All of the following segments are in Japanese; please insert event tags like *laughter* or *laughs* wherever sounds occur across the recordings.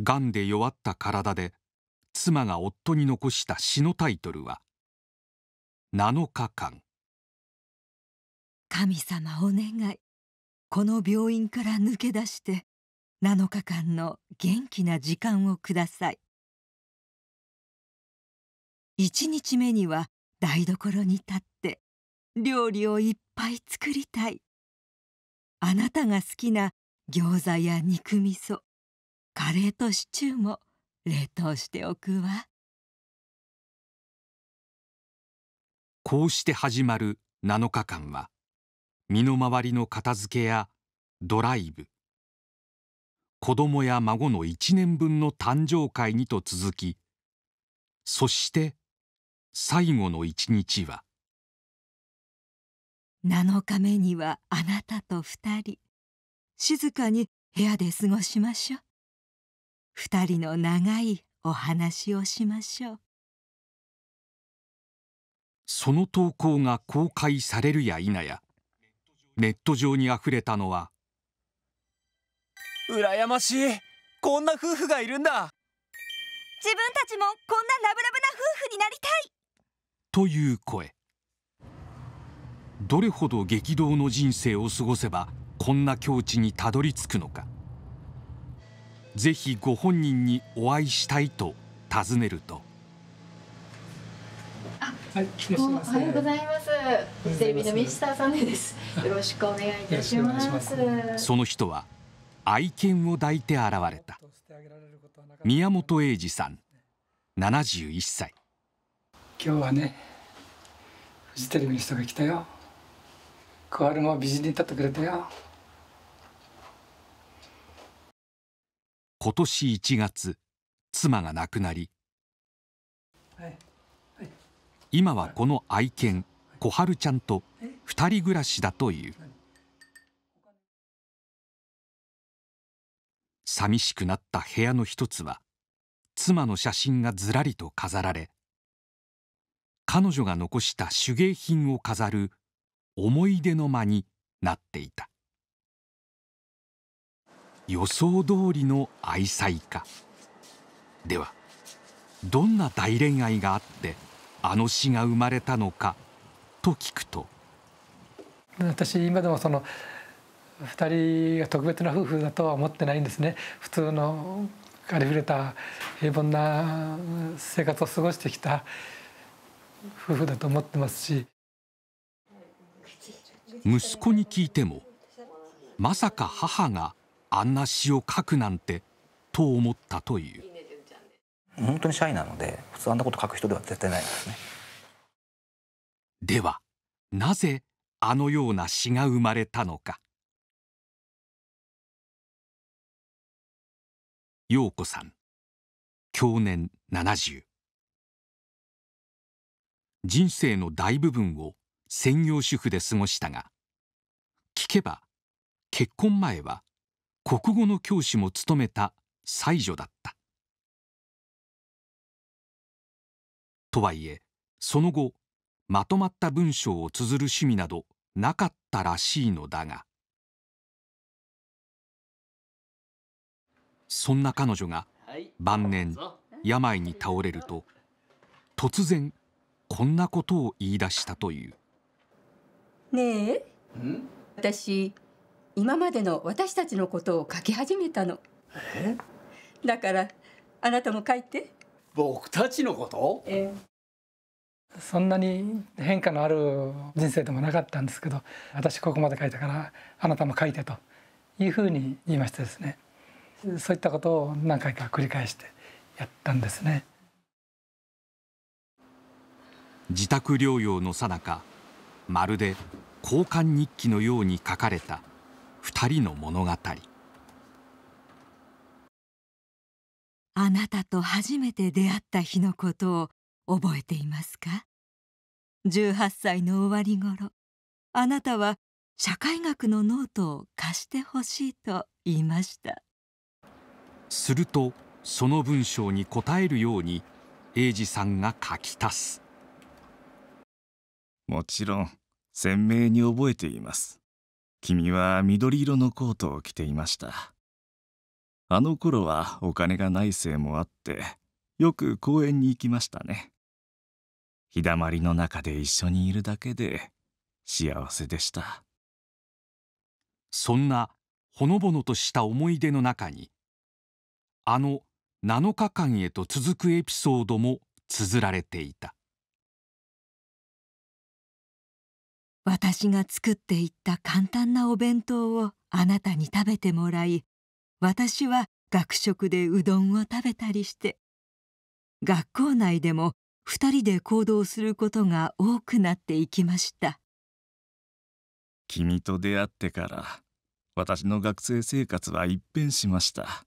がんで弱った体で妻が夫に残した詩のタイトルは「7日間」神様お願いこの病院から抜け出して7日間の元気な時間をください1日目には台所に立って料理をいっぱい作りたいあなたが好きな餃子や肉味噌カレーとシチューも冷凍しておくわこうして始まる7日間は身の回りの片付けやドライブ子供や孫の1年分の誕生会にと続きそして最後の一日は7日目にはあなたと2人静かに部屋で過ごしましょう。二人の長いお話をしましょうその投稿が公開されるや否やネット上にあふれたのは「羨ましいこんな夫婦がいるんだ自分たちもこんなラブラブな夫婦になりたい!」という声どれほど激動の人生を過ごせばこんな境地にたどり着くのか。ぜひご本人にお会いしたいと尋ねるとあ、はい、おはようございます。テレビのミスターサンデです。よろしくお願いいたします。その人は愛犬を抱いて現れた。宮本英二さん、七十一歳。今日はね、フジテレビの人が来たよ。小春も美人に立ってくれたよ。今年1月妻が亡くなり、今はこの愛犬小春ちゃんと2人暮らしだという寂しくなった部屋の一つは妻の写真がずらりと飾られ彼女が残した手芸品を飾る思い出の間になっていた予想通りの愛妻家ではどんな大恋愛があってあの詩が生まれたのかと聞くと私今でもその2人が特別な夫婦だとは思ってないんですね普通のありふれた平凡な生活を過ごしてきた夫婦だと思ってますし息子に聞いてもまさか母があんな詩を書くなんてと思ったという本当にシャイなので普通あんなこと書く人では絶対ないですねではなぜあのような詩が生まれたのか陽子さん享年70人生の大部分を専業主婦で過ごしたが聞けば結婚前は国語の教師も務めた才女だったとはいえその後まとまった文章を綴る趣味などなかったらしいのだがそんな彼女が晩年病に倒れると突然こんなことを言い出したという。ねえ私今までの私たちのことを書き始めたのえだからあなたも書いて僕たちのこと、えそんなに変化のある人生でもなかったんですけど私ここまで書いたからあなたも書いてというふうに言いましてですねそういったことを何回か繰り返してやったんですね自宅療養のさなかまるで交換日記のように書かれた二人の物語あなたと初めて出会った日のことを覚えていますか18歳の終わり頃あなたは社会学のノートを貸してほしいと言いましたするとその文章に答えるように英二さんが書き足すもちろん鮮明に覚えています君は緑色のコートを着ていましたあの頃はお金がないせいもあってよく公園に行きましたね日だまりの中で一緒にいるだけで幸せでしたそんなほのぼのとした思い出の中にあの7日間へと続くエピソードも綴られていた私が作っていった簡単なお弁当をあなたに食べてもらい私は学食でうどんを食べたりして学校内でも2人で行動することが多くなっていきました君と出会ってから私の学生生活は一変しました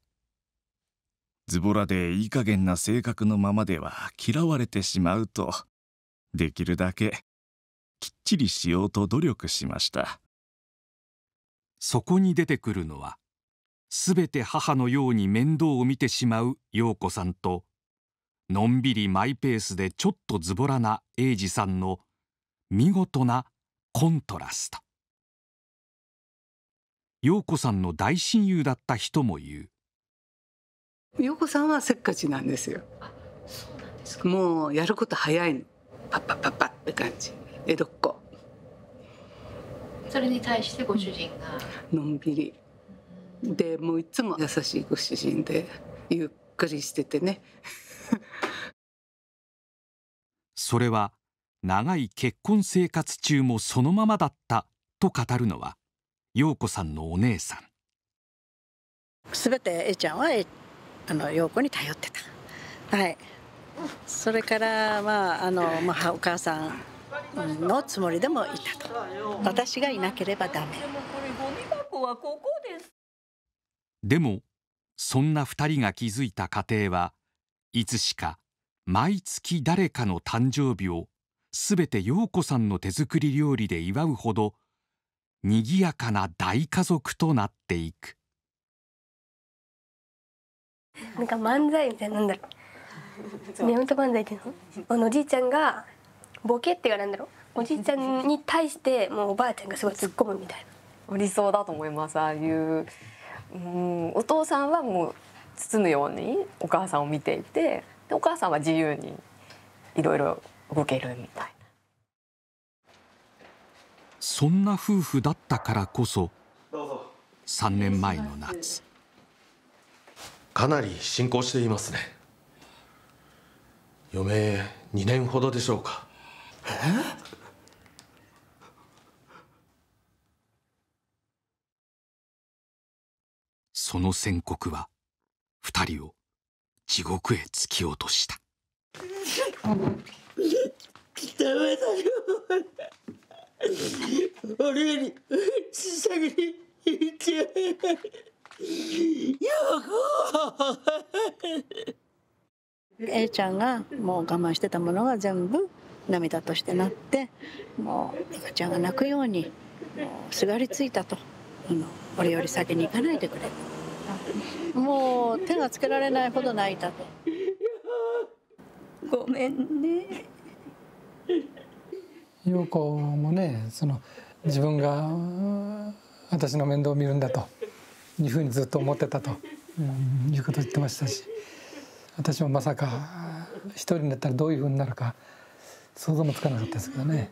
ズボラでいい加減な性格のままでは嫌われてしまうとできるだけきっちりしようと努力しましたそこに出てくるのは全て母のように面倒を見てしまう陽子さんとのんびりマイペースでちょっとズボラな英二さんの見事なコントラスト陽子さんの大親友だった人も言う陽子さんはせっかちなんですよもうやること早いのパッパッパッパッって感じ江戸っ子それに対してご主人が、のんびりでもういつも優しいご主人でゆっくりしててね *laughs* それは長い結婚生活中もそのままだったと語るのは陽子さんのお姉さんすべて A ちゃんはあの陽子に頼ってたはいそれからまああの、まあ、お母さんのつもりでもいたと私がいなければダメでもそんな2人が築いた家庭はいつしか毎月誰かの誕生日を全て陽子さんの手作り料理で祝うほどにぎやかな大家族となっていくなんか漫才みたいなんだろう宮本 *laughs* 漫才っていうのおじいちゃんがボケっていうかんだろうおじいちゃんに対してもうおばあちゃんがすごい突っ込むみたいな理想だと思いますああいううんお父さんはもう包むようにお母さんを見ていてでお母さんは自由にいろいろ動けるみたいなそんな夫婦だったからこそ3年前の夏かなり進行していますね余命2年ほどでしょうかその宣告は二人を地獄へ突き落としたダメだよ俺よりにっちゃうよ A ちゃんがもう我慢してたものが全部涙としてなってもう赤ちゃんが泣くようにすがりついたと俺より先に行かないでくれもう手がつけられないほど泣いたとごめんね陽子もねその自分が私の面倒を見るんだというふうにずっと思ってたと、うん、いうことを言ってましたし私もまさか一人になったらどういうふうになるか想像もつかなかったですけどね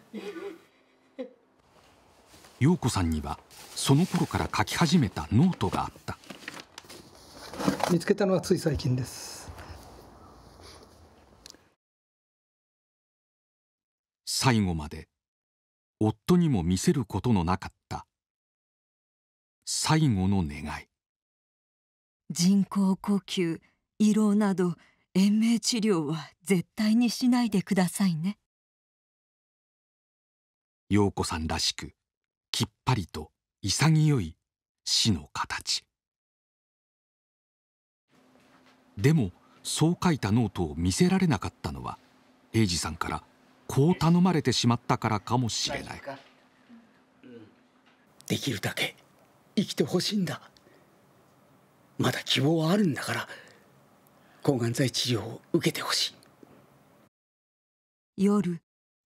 陽子さんにはその頃から書き始めたノートがあった見つけたのはつい最近です最後まで夫にも見せることのなかった最後の願い人工呼吸胃ろうなど延命治療は絶対にしないでくださいね陽子さんらしくきっぱりと潔い死の形でもそう書いたノートを見せられなかったのは英二さんからこう頼まれてしまったからかもしれないできるだけ生きてほしいんだまだ希望はあるんだから抗がん剤治療を受けてほしい夜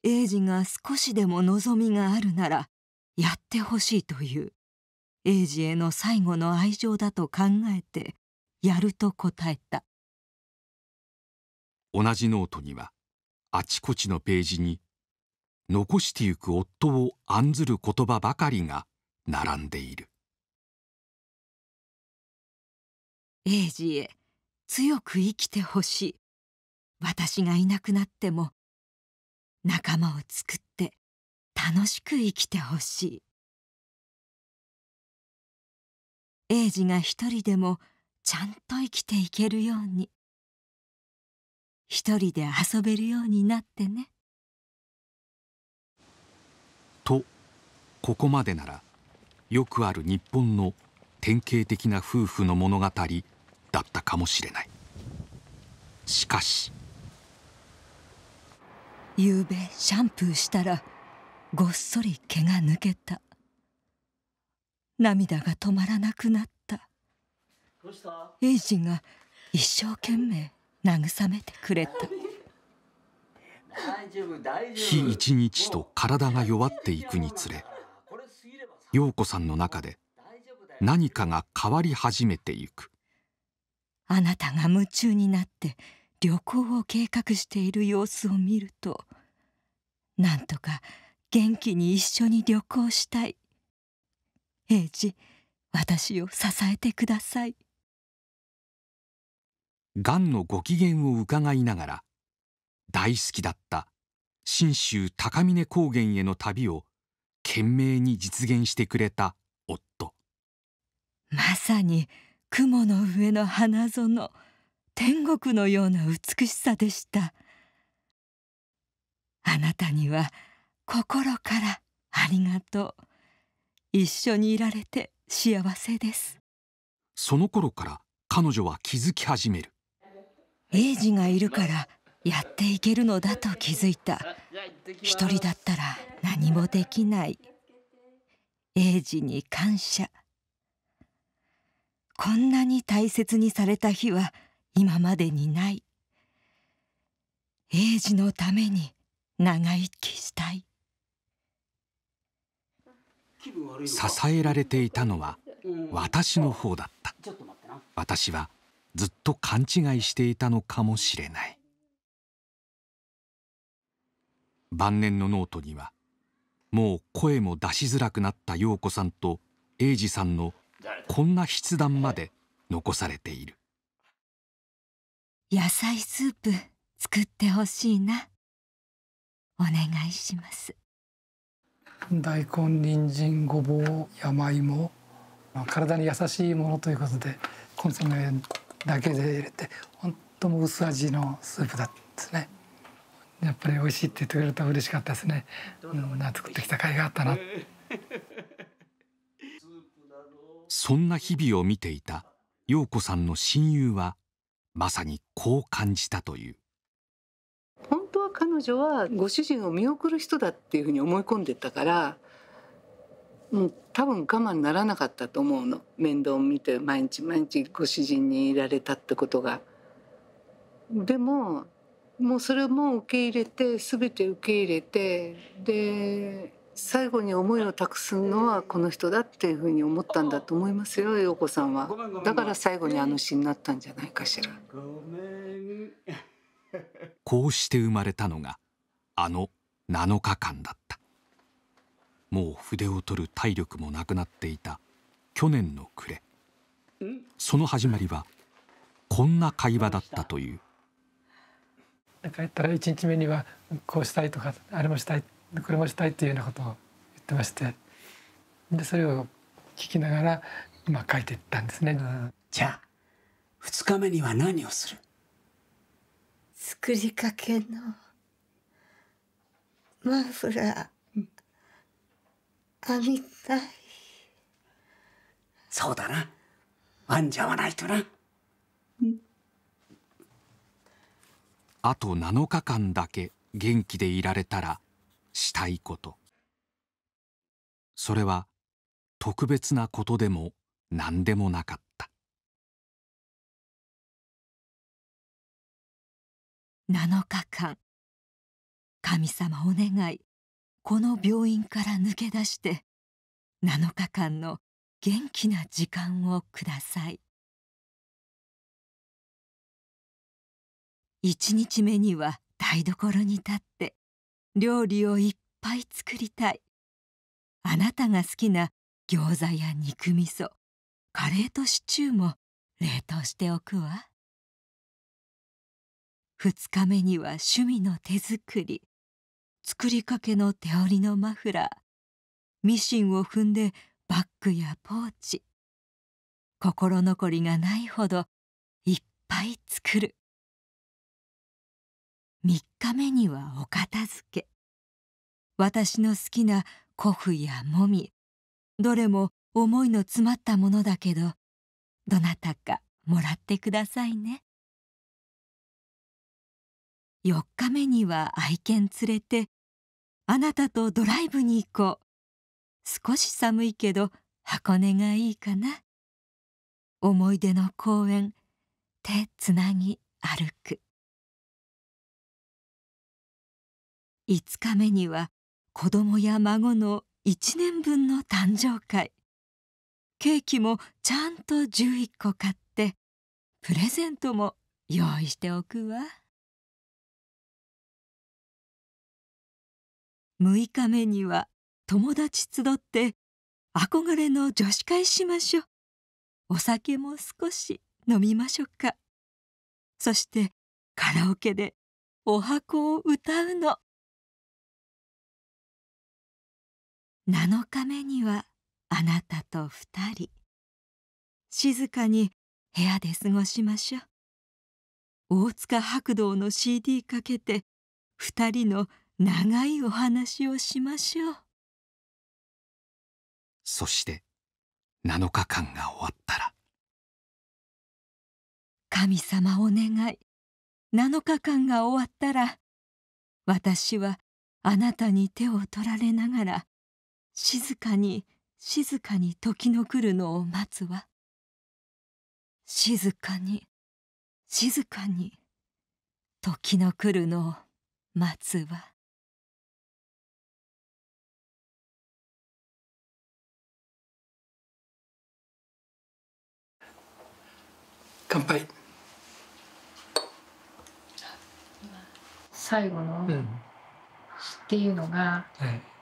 英治が少しでも望みがあるならやってほしいという英治への最後の愛情だと考えてやると答えた同じノートにはあちこちのページに残してゆく夫を案ずる言葉ばかりが並んでいる英治へ強く生きてほしい私がいなくなっても仲間を作って楽しく生きてほしい英二が一人でもちゃんと生きていけるように一人で遊べるようになってね。とここまでならよくある日本の典型的な夫婦の物語だったかもしれないしかし夕べシャンプーしたらごっそり毛が抜けた涙が止まらなくなった英治が一生懸命慰めてくれた日一日と体が弱っていくにつれ陽子さんの中で何かが変わり始めてゆくあなたが夢中になって旅行を計画している様子を見るとなんとか元気に一緒に旅行したい英治私を支えてくださいがんのご機嫌を伺いながら大好きだった信州高峰高原への旅を懸命に実現してくれた夫まさに雲の上の花園天国のような美しさでしたあなたには心からありがとう一緒にいられて幸せですその頃から彼女は気づき始めるエイジがいるからやっていけるのだと気づいた一人だったら何もできないエイジに感謝こんなに大切にされた日は今までにない英治のために長生きしたい支えられていたのは私の方だった私はずっと勘違いしていたのかもしれない晩年のノートにはもう声も出しづらくなった陽子さんと英治さんのこんな筆談まで残されている野菜スープ作ってほしいなお願いします大根人参ごぼう山芋体に優しいものということでコンソメだけで入れて本当も薄味のスープだったですねやっぱり美味しいって言ってくれると嬉しかったですね、うん、作ってきた甲斐があったな *laughs* そんな日々を見ていた陽子さんの親友はまさにこう感じたという。本当は彼女はご主人を見送る人だっていうふうに思い込んでたからもう多分我慢ならなかったと思うの面倒を見て毎日毎日ご主人にいられたってことが。でももうそれも受け入れて全て受け入れてで最後に思いを託すのはこの人だっていうふうに思ったんだと思いますよ陽子さんはだから最後にあの詩になったんじゃないかしらこうして生まれたのがあの7日間だったもう筆を取る体力もなくなっていた去年の暮れその始まりはこんな会話だったという帰ったら1日目にはこうしたいとかあれもしたいってでこれもしたいっていうようなことを言ってましてでそれを聞きながら、今書いていったんですね。じゃあ2日目には何をする作りかけのマフラー編みたいそうだな編んじゃわないとな。あと7日間だけ元気でいられたらしたいことそれは特別なことでも何でもなかった7日間神様お願いこの病院から抜け出して7日間の元気な時間をください1日目には台所に立って料理をいっぱい作りたいあなたが好きな餃子や肉味噌カレーとシチューも冷凍しておくわ2日目には趣味の手作り作りかけの手織りのマフラーミシンを踏んでバッグやポーチ心残りがないほどいっぱい作る3日目にはお片付け私の好きな古布やもみどれも思いの詰まったものだけどどなたかもらってくださいね4日目には愛犬連れてあなたとドライブに行こう少し寒いけど箱根がいいかな思い出の公園手つなぎ歩く5日目には子供や孫の1年分の誕生会ケーキもちゃんと11個買ってプレゼントも用意しておくわ6日目には友達集って憧れの女子会しましょうお酒も少し飲みましょうかそしてカラオケでお箱を歌うの7日目にはあなたと2人静かに部屋で過ごしましょう大塚白道の CD かけて2人の長いお話をしましょうそして7日間が終わったら神様お願い7日間が終わったら私はあなたに手を取られながら静かに静かに時の来るのを待つわ静かに静かに時の来るのを待つわ乾杯最後の、うん、っていうのが、はい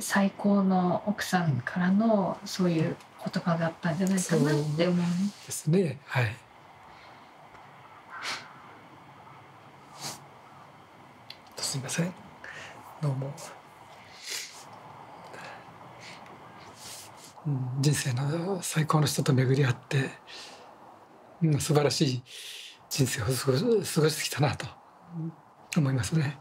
最高の奥さんからのそういう言葉だったんじゃないかなって思う。ですねはい。すみませんどうも、うん、人生の最高の人と巡り合って、うん、素晴らしい人生を過ごしてきたなと思いますね。